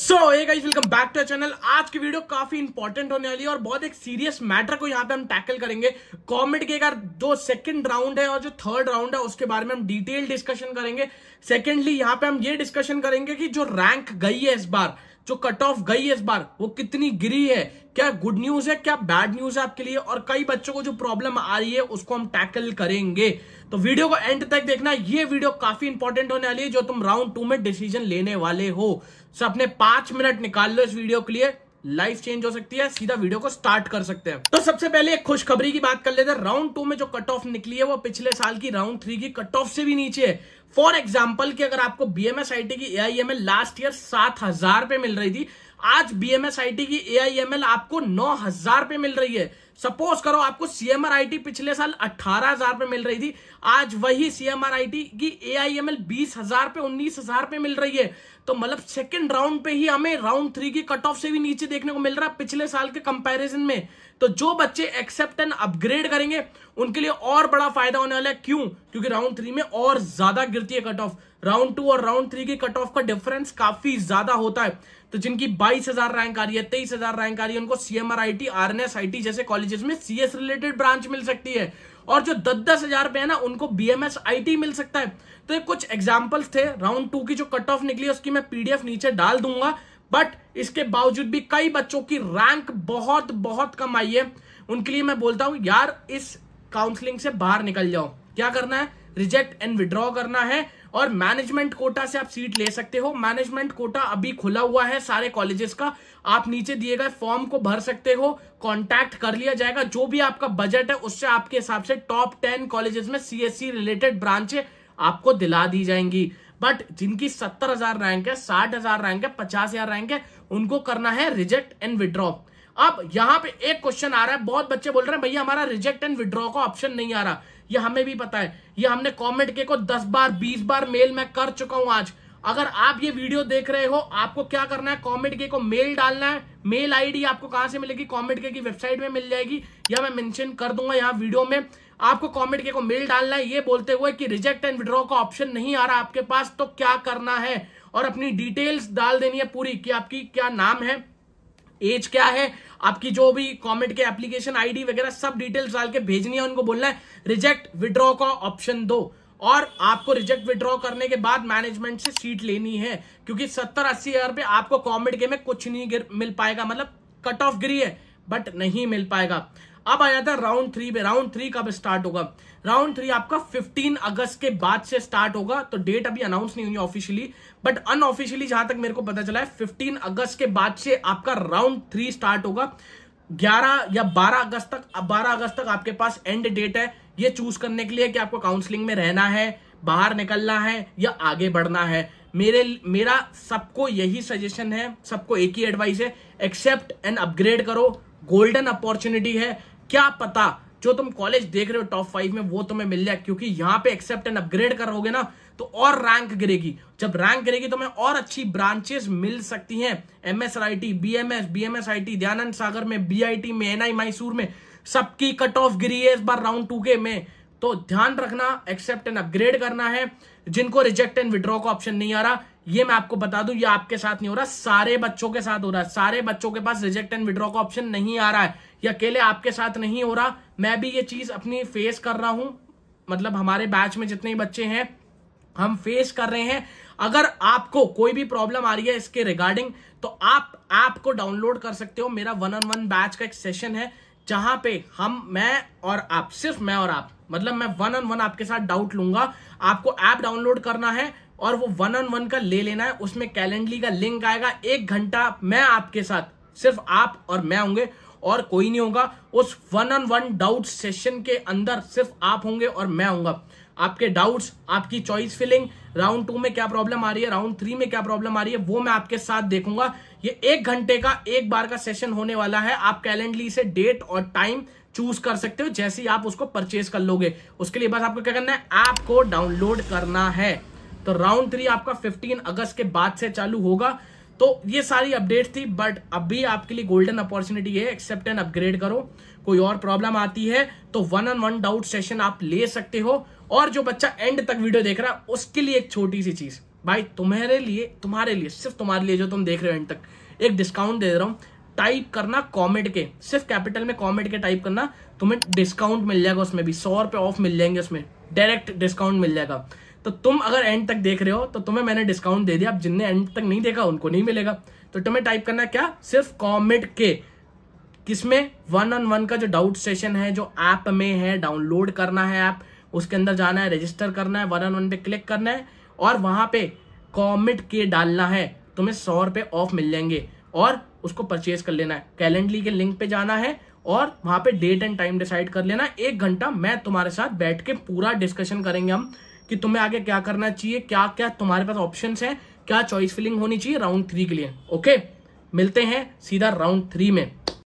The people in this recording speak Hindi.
सो ये guys welcome back to channel आज की वीडियो काफी इंपॉर्टेंट होने वाली है और बहुत एक सीरियस मैटर को यहाँ पे हम टैकल करेंगे कॉमेड के अगर दो सेकंड राउंड है और जो थर्ड राउंड है उसके बारे में हम डिटेल डिस्कशन करेंगे सेकेंडली यहाँ पे हम ये डिस्कशन करेंगे कि जो रैंक गई है इस बार जो कट ऑफ गई है इस बार वो कितनी गिरी है क्या गुड न्यूज है क्या बैड न्यूज है आपके लिए और कई बच्चों को जो प्रॉब्लम आ रही है उसको हम टैकल करेंगे तो वीडियो को एंड तक देखना ये वीडियो काफी इंपॉर्टेंट होने वाली है जो तुम राउंड टू में डिसीजन लेने वाले हो सो अपने पांच मिनट निकाल लो इस वीडियो के लिए लाइफ चेंज हो सकती है सीधा वीडियो को स्टार्ट कर सकते हैं तो सबसे पहले एक खुशखबरी की बात कर लेते हैं राउंड टू में जो कट ऑफ निकली है वो पिछले साल की राउंड थ्री की कट ऑफ से भी नीचे है फॉर एग्जाम्पल की अगर आपको आई टी की एल लास्ट ईयर सात हजार पे मिल रही थी आज आई टी की एल आपको नौ हजार पे मिल रही है सपोज करो आपको सीएमआर टी पिछले साल अट्ठारह हजार पे मिल रही थी आज वही सीएमआर आई टी की एआईएमएल बीस हजार पे उन्नीस हजार पे मिल रही है तो मतलब सेकंड राउंड पे ही हमें राउंड थ्री की कट ऑफ से भी नीचे देखने को मिल रहा है पिछले साल के कंपैरिजन में तो जो बच्चे एक्सेप्ट एंड अपग्रेड करेंगे उनके लिए और बड़ा फायदा होने वाला है क्यों क्योंकि राउंड थ्री में और ज्यादा गिरती है कट ऑफ राउंड टू और राउंड थ्री के कट ऑफ का डिफरेंस काफी ज्यादा होता है तो जिनकी बाईस हजार रैंक आ रही है तेईस हजार रैंक आ रही है उनको आई टी आर जैसे कॉलेजेस में सीएस रिलेटेड ब्रांच मिल सकती है और जो दस दस हजार पे है ना उनको बीएमएस आईटी मिल सकता है तो ये कुछ एग्जाम्पल्स थे राउंड टू की जो कट ऑफ निकली उसकी मैं पीडीएफ नीचे डाल दूंगा बट इसके बावजूद भी कई बच्चों की रैंक बहुत बहुत कम आई है उनके लिए मैं बोलता हूं यार इस काउंसलिंग से बाहर निकल जाओ क्या करना है रिजेक्ट एंड विड्रॉ करना है और मैनेजमेंट कोटा से आप सीट ले सकते हो मैनेजमेंट कोटा अभी खुला हुआ है सारे कॉलेजेस का आप नीचे दिए गए फॉर्म को भर सकते हो कांटेक्ट कर लिया जाएगा जो भी आपका बजट है उससे आपके हिसाब से टॉप टेन कॉलेजेस में सीएससी रिलेटेड ब्रांचें आपको दिला दी जाएंगी बट जिनकी सत्तर हजार रैंक है साठ हजार रैंक है पचास हजार रैंक है उनको करना है रिजेक्ट एंड विड्रॉ अब यहां पे एक क्वेश्चन आ रहा है बहुत बच्चे बोल रहे हैं भैया हमारा रिजेक्ट एंड विड्रॉ का ऑप्शन नहीं आ रहा ये हमें भी पता है ये हमने कॉमेंट के को दस बार बीस बार मेल मैं कर चुका हूं आज अगर आप ये वीडियो देख रहे हो आपको क्या करना है कॉमेंट के को मेल डालना है मेल आईडी आपको कहां से मिलेगी कॉमेंट के की वेबसाइट में मिल जाएगी या मैं मेंशन कर दूंगा यहाँ वीडियो में आपको कॉमेंट के को मेल डालना है ये बोलते हुए कि रिजेक्ट एंड विड्रॉ का ऑप्शन नहीं आ रहा आपके पास तो क्या करना है और अपनी डिटेल्स डाल देनी है पूरी कि आपकी क्या नाम है एज क्या है आपकी जो भी कमेंट के एप्लीकेशन आईडी वगैरह सब डिटेल्स डाल के भेजनी है उनको बोलना है रिजेक्ट विड्रॉ का ऑप्शन दो और आपको रिजेक्ट विड्रॉ करने के बाद मैनेजमेंट से सीट लेनी है क्योंकि सत्तर अस्सी हजार रुपए आपको कॉमेडी में कुछ नहीं मिल पाएगा मतलब कट ऑफ गिरी है बट नहीं मिल पाएगा अब आ जाता है राउंड थ्री पे राउंड थ्री कब स्टार्ट होगा राउंड थ्री आपका 15 अगस्त के बाद से स्टार्ट होगा तो डेट अभी अनाउंस नहीं हुई ऑफिशियली बट अनऑफिशियली जहां तक मेरे को पता चला है 15 अगस्त के बाद से आपका राउंड थ्री स्टार्ट होगा 11 या 12 अगस्त तक 12 अगस्त तक आपके पास एंड डेट है ये चूज करने के लिए कि आपको काउंसलिंग में रहना है बाहर निकलना है या आगे बढ़ना है मेरे मेरा सबको यही सजेशन है सबको एक ही एडवाइस है एक्सेप्ट एंड अपग्रेड करो गोल्डन अपॉर्चुनिटी है क्या पता जो तुम कॉलेज देख रहे हो टॉप फाइव में वो तुम्हें मिल जाए क्योंकि यहाँ पे एक्सेप्ट एंड अपग्रेड करोगे ना तो और रैंक गिरेगी जब रैंक गिरेगी तो मैं और अच्छी ब्रांचेस मिल सकती हैं M S I T B M S B M S I T Dayanand Sagar में बी आई टी में एन आई मैसूर में सबकी कट ऑफ गिरी है इस बार राउंड टू के में तो ध्यान रखना एक्सेप्ट एंड अपग्रेड करना है जिनको रिजेक्ट एंड विड्रॉ का ऑप्शन नहीं आ रहा ये मैं आपको बता दूं ये आपके साथ नहीं हो रहा सारे बच्चों के साथ हो रहा है सारे बच्चों के पास रिजेक्ट एंड विड्रॉ का ऑप्शन नहीं आ रहा है ये अकेले आपके साथ नहीं हो रहा मैं भी ये चीज अपनी फेस कर रहा हूं मतलब हमारे बैच में जितने बच्चे हैं हम फेस कर रहे हैं अगर आपको कोई भी प्रॉब्लम आ रही है इसके रिगार्डिंग तो आप ऐप को डाउनलोड कर सकते हो मेरा वन ऑन वन बैच का एक सेशन है जहां पे हम मैं और आप सिर्फ मैं और आप मतलब मैं वन ऑन वन आपके साथ डाउट लूंगा आपको ऐप डाउनलोड करना है और वो वन ऑन वन का ले लेना है उसमें कैलेंडली का लिंक आएगा एक घंटा मैं आपके साथ सिर्फ आप और मैं होंगे और कोई नहीं होगा उस one on one doubt session के अंदर सिर्फ आप होंगे और मैं होंगे आपके डाउट्स आपकी चॉइस फिलिंग राउंड टू में क्या प्रॉब्लम आ रही है राउंड थ्री में क्या प्रॉब्लम आ रही है वो मैं आपके साथ देखूंगा ये एक घंटे का एक बार का सेशन होने वाला है आप कैलेंडली से डेट और टाइम चूज कर सकते हो जैसे ही आप उसको परचेज कर लोगे उसके लिए बस आपको क्या करना है ऐप को डाउनलोड करना है तो राउंड थ्री आपका फिफ्टीन अगस्त के बाद से चालू होगा तो ये सारी अपडेट थी बट अभी आपके लिए गोल्डन अपॉर्चुनिटी है एक्सेप्ट एंड अपग्रेड करो कोई और प्रॉब्लम आती है तो one on one doubt session आप ले सकते हो और जो बच्चा एंड तक वीडियो देख रहा है उसके लिए एक छोटी सी चीज भाई तुम्हारे लिए तुम्हारे लिए सिर्फ तुम्हारे लिए जो तुम देख रहे हो एंड तक एक डिस्काउंट दे रहा हूँ टाइप करना कॉमेड के सिर्फ कैपिटल में कॉमेड के टाइप करना तुम्हें डिस्काउंट मिल जाएगा उसमें भी सौ रुपए ऑफ मिल जाएंगे उसमें डायरेक्ट डिस्काउंट मिल जाएगा तो तुम अगर एंड तक देख रहे हो तो तुम्हें मैंने डिस्काउंट दे दिया अब जिनने एंड तक नहीं देखा उनको नहीं मिलेगा तो तुम्हें टाइप करना क्या सिर्फ कॉमेड के किसमें वन ऑन वन का जो डाउट सेशन है जो ऐप में है डाउनलोड करना है ऐप उसके अंदर जाना है रजिस्टर करना है वन ऑन वन पे क्लिक करना है और वहां पे कॉमिट के डालना है तुम्हें सौ रुपये ऑफ मिल जाएंगे और उसको परचेज कर लेना है कैलेंडली के लिंक पे जाना है और वहां पे डेट एंड टाइम डिसाइड कर लेना एक घंटा मैं तुम्हारे साथ बैठ के पूरा डिस्कशन करेंगे हम कि तुम्हें आगे क्या करना चाहिए क्या क्या तुम्हारे पास ऑप्शन है क्या चॉइस फिलिंग होनी चाहिए राउंड थ्री के लिए ओके मिलते हैं सीधा राउंड थ्री में